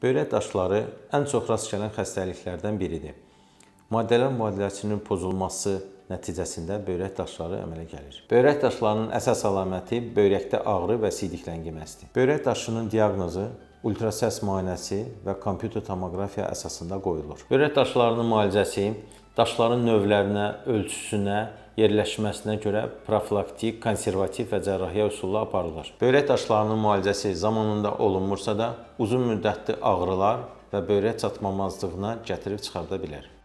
Böyrək daşları ən çox rast gələn xəstəliklərdən biridir. Maddələr mübadiləsinin pozulması nəticəsində böyrək daşları əmələ gəlir. Böyrək daşlarının əsas əlaməti böyrəkdə ağrı və sidikləngiməsidir. Böyrək daşının diaqnozu ultrasəs müayinəsi və kompüter tomoqrafiya əsasında qoyulur. Böyrək daşlarının müalicəsi daşların növlərinə, ölçüsünə, yerləşməsinə görə profilaktik, konservativ və cərrahiyyə üsulu aparılır. Böyrək daşlarının müalicəsi zamanında olunmursa da, uzun müddətli ağrılar və böyrək çatmamazlığına gətirib çıxarda bilər.